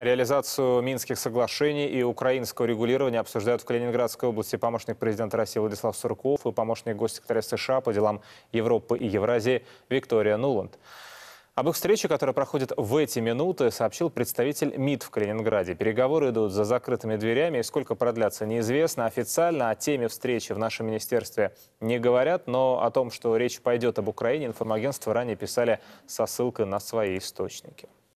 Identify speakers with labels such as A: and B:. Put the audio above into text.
A: Реализацию Минских соглашений и украинского регулирования обсуждают в Калининградской области помощник президента России Владислав Сурков и помощник госсекретаря США по делам Европы и Евразии Виктория Нуланд. Об их встрече, которая проходит в эти минуты, сообщил представитель МИД в Калининграде. Переговоры идут за закрытыми дверями, и сколько продлятся, неизвестно. Официально о теме встречи в нашем министерстве не говорят, но о том, что речь пойдет об Украине, информагентство ранее писали со ссылкой на свои источники.